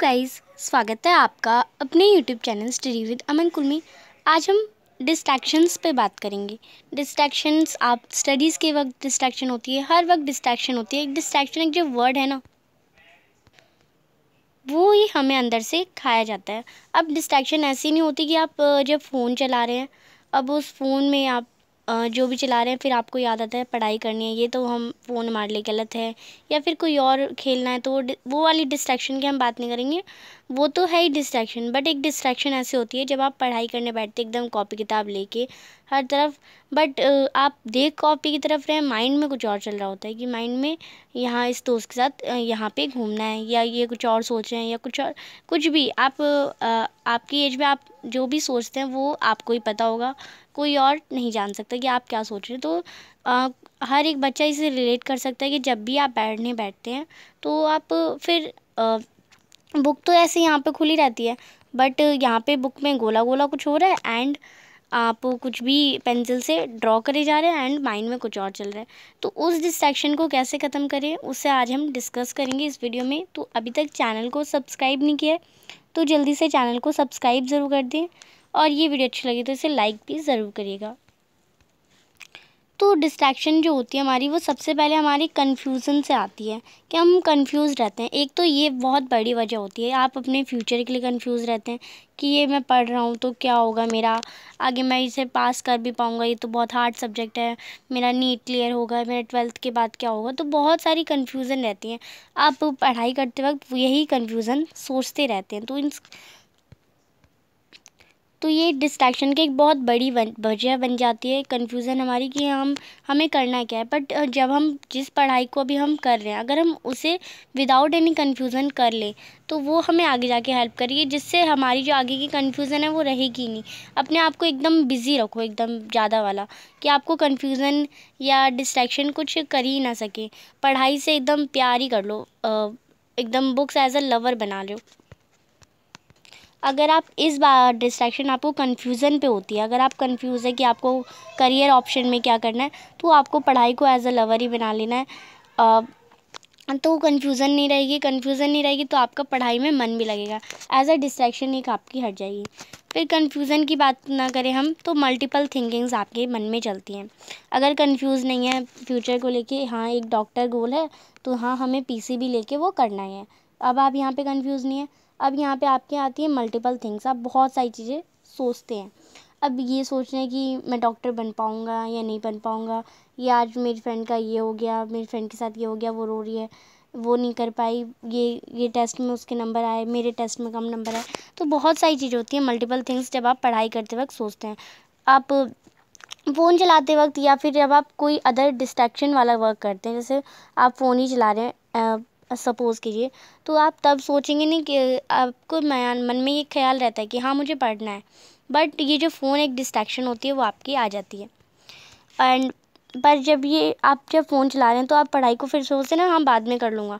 guys स्वागत है आपका अपने YouTube channel study with Aman Kulmi आज हम डिस्ट्रैक्शंस पे बात करेंगे डिस्ट्रैक्शंस आप स्टडीज़ के वक्त डिस्ट्रैक्शन होती है हर वक्त डिस्ट्रैक्शन होती है एक डिस्ट्रैक्शन एक जो वर्ड है ना वो ही हमें अंदर से खाया जाता है अब डिस्ट्रैक्शन ऐसी नहीं होती कि आप जब फ़ोन चला रहे हैं अब उस फ़ोन में आप जो भी चला रहे हैं फिर आपको याद आता है पढ़ाई करनी है ये तो हम फ़ोन मार ले गलत है या फिर कोई और खेलना है तो वो वो वाली डिस्ट्रैक्शन की हम बात नहीं करेंगे वो तो है ही डिस्ट्रैक्शन बट एक डिस्ट्रैक्शन ऐसी होती है जब आप पढ़ाई करने बैठते एकदम कॉपी किताब लेके हर तरफ बट आप देख कॉपी की तरफ रहे माइंड में कुछ और चल रहा होता है कि माइंड में यहाँ इस दोस्त के साथ यहाँ पे घूमना है या ये कुछ और सोच रहे हैं या कुछ और कुछ भी आप आपकी एज में आप जो भी सोचते हैं वो आपको ही पता होगा कोई और नहीं जान सकता कि आप क्या सोच रहे हैं तो आ, हर एक बच्चा इसे रिलेट कर सकता है कि जब भी आप बैठने बैठते हैं तो आप फिर आ, बुक तो ऐसे यहाँ पे खुली रहती है बट यहाँ पे बुक में गोला गोला कुछ हो रहा है एंड आप कुछ भी पेंसिल से ड्रॉ करे जा रहे हैं एंड माइंड में कुछ और चल रहा है तो उस डिस्ट्रैक्शन को कैसे ख़त्म करें उससे आज हम डिस्कस करेंगे इस वीडियो में तो अभी तक चैनल को सब्सक्राइब नहीं किया है तो जल्दी से चैनल को सब्सक्राइब ज़रूर कर दें और ये वीडियो अच्छी लगी तो इसे लाइक भी ज़रूर करिएगा तो डिस्ट्रैक्शन जो होती है हमारी वो सबसे पहले हमारी कन्फ्यूज़न से आती है कि हम कन्फ्यूज़ रहते हैं एक तो ये बहुत बड़ी वजह होती है आप अपने फ्यूचर के लिए कन्फ्यूज़ रहते हैं कि ये मैं पढ़ रहा हूँ तो क्या होगा मेरा आगे मैं इसे पास कर भी पाऊँगा ये तो बहुत हार्ड सब्जेक्ट है मेरा नीट क्लियर होगा मेरा ट्वेल्थ के बाद क्या होगा तो बहुत सारी कन्फ्यूज़न रहती हैं आप पढ़ाई करते वक्त यही कन्फ्यूज़न सोचते रहते हैं तो इन तो ये डिस्ट्रैक्शन की एक बहुत बड़ी वजह बन जाती है कन्फ्यूज़न हमारी कि हम हमें करना क्या है बट जब हम जिस पढ़ाई को अभी हम कर रहे हैं अगर हम उसे विदाउट एनी कन्फ्यूज़न कर लें तो वो हमें आगे जाके हेल्प करिए जिससे हमारी जो आगे की कन्फ्यूज़न है वो रहेगी नहीं अपने आप को एकदम बिज़ी रखो एकदम ज़्यादा वाला कि आपको कन्फ्यूज़न या डिस्ट्रैक्शन कुछ कर ही ना सके पढ़ाई से एकदम प्यार ही कर लो एकदम बुक्स एज अ लवर बना लो अगर आप इस बार डिस्ट्रैक्शन आपको कन्फ्यूज़न पे होती है अगर आप कंफ्यूज है कि आपको करियर ऑप्शन में क्या करना है तो आपको पढ़ाई को एज अ लवर ही बना लेना है आ, तो कन्फ्यूज़न नहीं रहेगी कन्फ्यूज़न नहीं रहेगी तो आपका पढ़ाई में मन भी लगेगा एज अ डिस्ट्रैक्शन एक आपकी हट जाएगी फिर कन्फ्यूज़न की बात ना करें हम तो मल्टीपल थिंकिंग्स आपके मन में चलती हैं अगर कंफ्यूज नहीं है फ्यूचर को लेके हाँ एक डॉक्टर गोल है तो हाँ हमें पीसी भी लेके वो करना है अब आप यहाँ पे कंफ्यूज नहीं है अब यहाँ पे आपके आती है मल्टीपल थिंग्स आप बहुत सारी चीज़ें सोचते हैं अब ये सोच रहे हैं कि मैं डॉक्टर बन पाऊँगा या नहीं बन पाऊँगा या आज मेरी फ्रेंड का ये हो गया मेरी फ्रेंड के साथ ये हो गया वो रो रही है वो नहीं कर पाई ये ये टेस्ट में उसके नंबर आए मेरे टेस्ट में कम नंबर आए तो बहुत सारी चीज़ें होती हैं मल्टीपल थिंग्स जब आप पढ़ाई करते वक्त सोचते हैं आप फ़ोन चलाते वक्त या फिर जब आप कोई अदर डिस्ट्रैक्शन वाला वर्क करते हैं जैसे आप फ़ोन ही चला रहे हैं सपोज़ कीजिए तो आप तब सोचेंगे नहीं कि आपको मन में ये ख्याल रहता है कि हाँ मुझे पढ़ना है बट ये जो फ़ोन एक डिस्ट्रैक्शन होती है वो आपकी आ जाती है एंड पर जब ये आप जब फ़ोन चला रहे हैं तो आप पढ़ाई को फिर सोचते ना हाँ बाद में कर लूँगा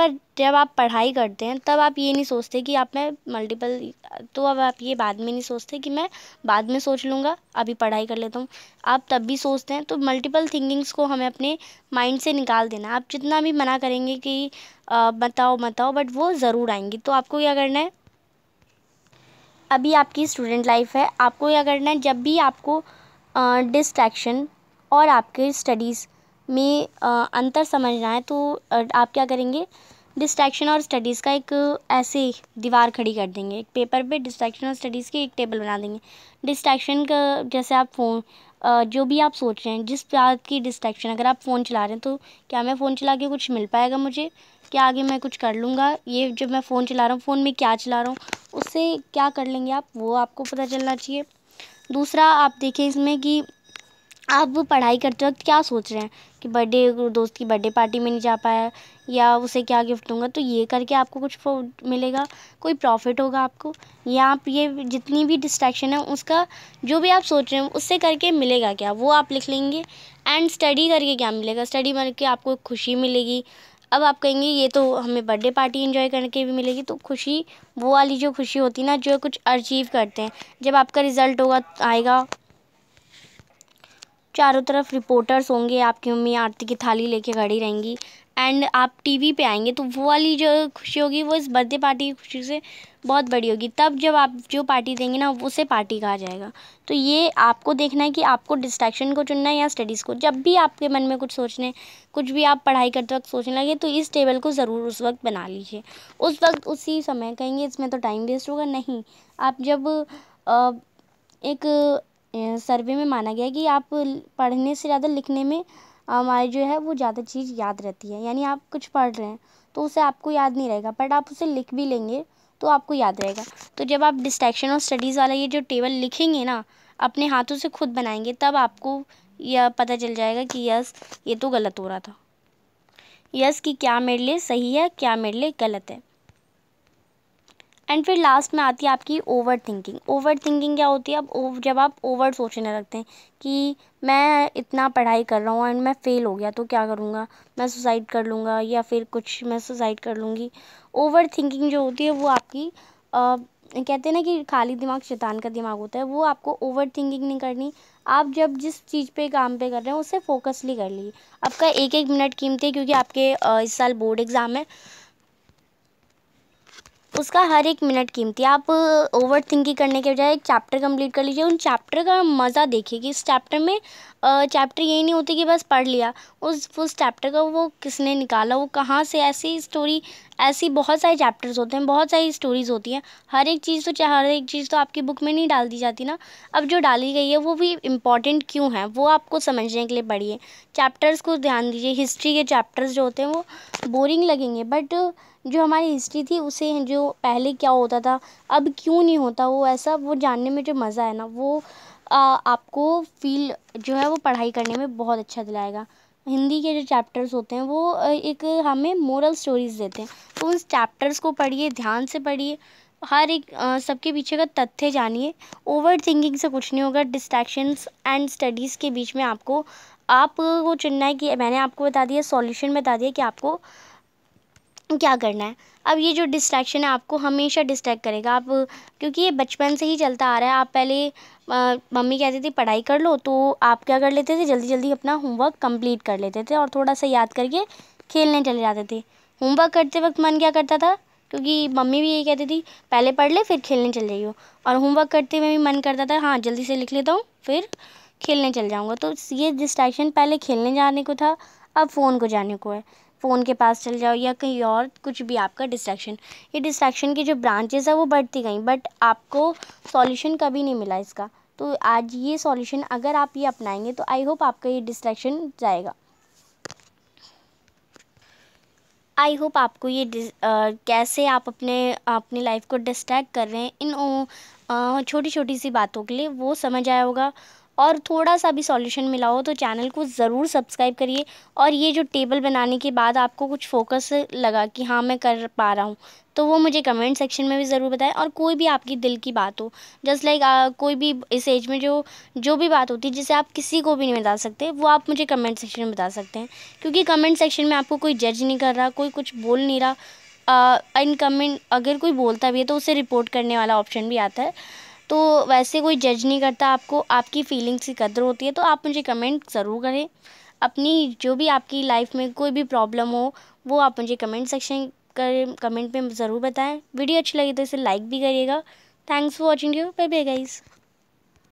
पर जब आप पढ़ाई करते हैं तब आप ये नहीं सोचते कि आप मैं मल्टीपल तो अब आप ये बाद में नहीं सोचते कि मैं बाद में सोच लूँगा अभी पढ़ाई कर लेता हूँ आप तब भी सोचते हैं तो मल्टीपल थिंकिंग्स को हमें अपने माइंड से निकाल देना आप जितना भी मना करेंगे कि बताओ बताओ बट वो ज़रूर आएंगी तो आपको क्या करना है अभी आपकी स्टूडेंट लाइफ है आपको क्या करना है जब भी आपको डिस्ट्रैक्शन और आपके स्टडीज़ में अंतर समझना है तो आप क्या करेंगे डिस्ट्रैक्शन और स्टडीज़ का एक ऐसे दीवार खड़ी कर देंगे एक पेपर पे डिस्ट्रैक्शन और स्टडीज़ की एक टेबल बना देंगे डिस्ट्रैक्शन का जैसे आप फ़ोन जो भी आप सोच रहे हैं जिस बात की डिस्ट्रैक्शन अगर आप फ़ोन चला रहे हैं तो क्या मैं फ़ोन चला के कुछ मिल पाएगा मुझे क्या आगे मैं कुछ कर लूँगा ये जब मैं फ़ोन चला रहा हूँ फ़ोन में क्या चला रहा हूँ उससे क्या कर लेंगे आप वो आपको पता चलना चाहिए दूसरा आप देखें इसमें कि आप पढ़ाई करते वक्त क्या सोच रहे हैं कि बर्थडे दोस्त की बर्थडे पार्टी में नहीं जा पाया या उसे क्या गिफ्ट दूँगा तो ये करके आपको कुछ मिलेगा कोई प्रॉफिट होगा आपको या आप ये जितनी भी डिस्ट्रैक्शन है उसका जो भी आप सोच रहे हैं उससे करके मिलेगा क्या वो आप लिख लेंगे एंड स्टडी करके क्या मिलेगा स्टडी करके आपको खुशी मिलेगी अब आप कहेंगे ये तो हमें बर्थडे पार्टी इन्जॉय करके भी मिलेगी तो खुशी वो वाली जो खुशी होती ना जो कुछ अचीव करते हैं जब आपका रिज़ल्ट होगा आएगा चारों तरफ रिपोर्टर्स होंगे आपकी मम्मी आरती की थाली लेके खड़ी रहेंगी एंड आप टीवी पे आएंगे तो वो वाली जो खुशी होगी वो इस बर्थडे पार्टी की खुशी से बहुत बड़ी होगी तब जब आप जो पार्टी देंगे ना उसे पार्टी कहा जाएगा तो ये आपको देखना है कि आपको डिस्ट्रैक्शन को चुनना है या स्टडीज़ को जब भी आपके मन में कुछ सोचने कुछ भी आप पढ़ाई करते वक्त सोचने लगे तो इस टेबल को ज़रूर उस वक्त बना लीजिए उस वक्त उसी समय कहेंगे इसमें तो टाइम वेस्ट होगा नहीं आप जब एक सर्वे में माना गया है कि आप पढ़ने से ज़्यादा लिखने में हमारी जो है वो ज़्यादा चीज़ याद रहती है यानी आप कुछ पढ़ रहे हैं तो उसे आपको याद नहीं रहेगा बट आप उसे लिख भी लेंगे तो आपको याद रहेगा तो जब आप डिस्ट्रैक्शन और स्टडीज़ वाला ये जो टेबल लिखेंगे ना अपने हाथों से खुद बनाएंगे तब आपको यह पता चल जाएगा कि यस ये तो गलत हो रहा था यस कि क्या मेरे लिए सही है क्या मेरे लिए गलत है एंड फिर लास्ट में आती है आपकी ओवर थिंकिंग ओवर थिंकिंग क्या होती है अब जब आप ओवर सोचने लगते हैं कि मैं इतना पढ़ाई कर रहा हूँ एंड मैं फ़ेल हो गया तो क्या करूँगा मैं सुसाइड कर लूँगा या फिर कुछ मैं सुसाइड कर लूँगी ओवर थिंकिंग जो होती है वो आपकी आ, कहते हैं ना कि खाली दिमाग शैतान का दिमाग होता है वो आपको ओवर थिंकिंग नहीं करनी आप जब जिस चीज़ पे काम पे कर रहे हैं उसे फोकसली कर लीजिए आपका एक एक मिनट कीमती है क्योंकि आपके इस साल बोर्ड एग्ज़ाम है उसका हर एक मिनट कीमती आप ओवर थिंकिंग करने के बजाय एक चैप्टर कंप्लीट कर लीजिए उन चैप्टर का मज़ा देखिए कि इस चैप्टर में चैप्टर यही नहीं होती कि बस पढ़ लिया उस उस चैप्टर का वो किसने निकाला वो कहाँ से ऐसी स्टोरी ऐसी बहुत सारे चैप्टर्स होते हैं बहुत सारी स्टोरीज़ होती हैं हर एक चीज़ तो हर एक चीज़ तो आपकी बुक में नहीं डाल दी जाती ना अब जो डाली गई है वो भी इम्पॉर्टेंट क्यों है वो आपको समझने के लिए पढ़िए चैप्टर्स को ध्यान दीजिए हिस्ट्री के चैप्टर्स जो होते हैं वो बोरिंग लगेंगे बट जो हमारी हिस्ट्री थी उसे जो पहले क्या होता था अब क्यों नहीं होता वो ऐसा वो जानने में जो मज़ा है ना वो आ, आपको फील जो है वो पढ़ाई करने में बहुत अच्छा दिलाएगा हिंदी के जो चैप्टर्स होते हैं वो एक हमें मोरल स्टोरीज़ देते हैं तो उन चैप्टर्स को पढ़िए ध्यान से पढ़िए हर एक सबके पीछे का तथ्य जानिए ओवर थिंकिंग से कुछ नहीं होगा डिस्ट्रैक्शंस एंड स्टडीज़ के बीच में आपको आपको चुनना है कि मैंने आपको बता दिया सॉल्यूशन बता दिया कि आपको क्या करना है अब ये जो डिस्ट्रैक्शन है आपको हमेशा डिस्ट्रैक्ट करेगा आप क्योंकि ये बचपन से ही चलता आ रहा है आप पहले मम्मी कहती थी पढ़ाई कर लो तो आप क्या कर लेते थे जल्दी जल्दी अपना होमवर्क कंप्लीट कर लेते थे और थोड़ा सा याद करके खेलने चले जाते थे होमवर्क करते वक्त मन क्या करता था क्योंकि मम्मी भी यही कहती थी पहले पढ़ ले फिर खेलने चल जाइए और होमवर्क करते हुए भी मन करता था हाँ जल्दी से लिख लेता हूँ फिर खेलने चल जाऊँगा तो ये डिस्ट्रैक्शन पहले खेलने जाने को था अब फ़ोन को जाने को है फ़ोन के पास चल जाओ या कहीं और कुछ भी आपका डिस्ट्रैक्शन ये डिस्ट्रैक्शन की जो ब्रांचेस है वो बढ़ती गई बट आपको सॉल्यूशन कभी नहीं मिला इसका तो आज ये सॉल्यूशन अगर आप ये अपनाएंगे तो आई होप आपका ये डिस्ट्रैक्शन जाएगा आई होप आपको ये आ, कैसे आप अपने अपनी लाइफ को डिस्ट्रैक्ट कर रहे हैं इन छोटी छोटी सी बातों के लिए वो समझ आया होगा और थोड़ा सा भी सॉल्यूशन मिला हो तो चैनल को ज़रूर सब्सक्राइब करिए और ये जो टेबल बनाने के बाद आपको कुछ फोकस लगा कि हाँ मैं कर पा रहा हूँ तो वो मुझे कमेंट सेक्शन में भी ज़रूर बताएं और कोई भी आपकी दिल की बात हो जस्ट लाइक कोई भी इस एज में जो जो भी बात होती है जिसे आप किसी को भी नहीं बता सकते वो आप मुझे कमेंट सेक्शन में बता सकते हैं क्योंकि कमेंट सेक्शन में आपको कोई जज नहीं कर रहा कोई कुछ बोल नहीं रहा इनकमेंट अगर कोई बोलता भी है तो उसे रिपोर्ट करने वाला ऑप्शन भी आता है तो वैसे कोई जज नहीं करता आपको आपकी फीलिंग्स की कदर होती है तो आप मुझे कमेंट ज़रूर करें अपनी जो भी आपकी लाइफ में कोई भी प्रॉब्लम हो वो आप मुझे कमेंट सेक्शन कर कमेंट में ज़रूर बताएं वीडियो अच्छी लगी तो इसे लाइक भी करिएगा thanks for watching you bye bye guys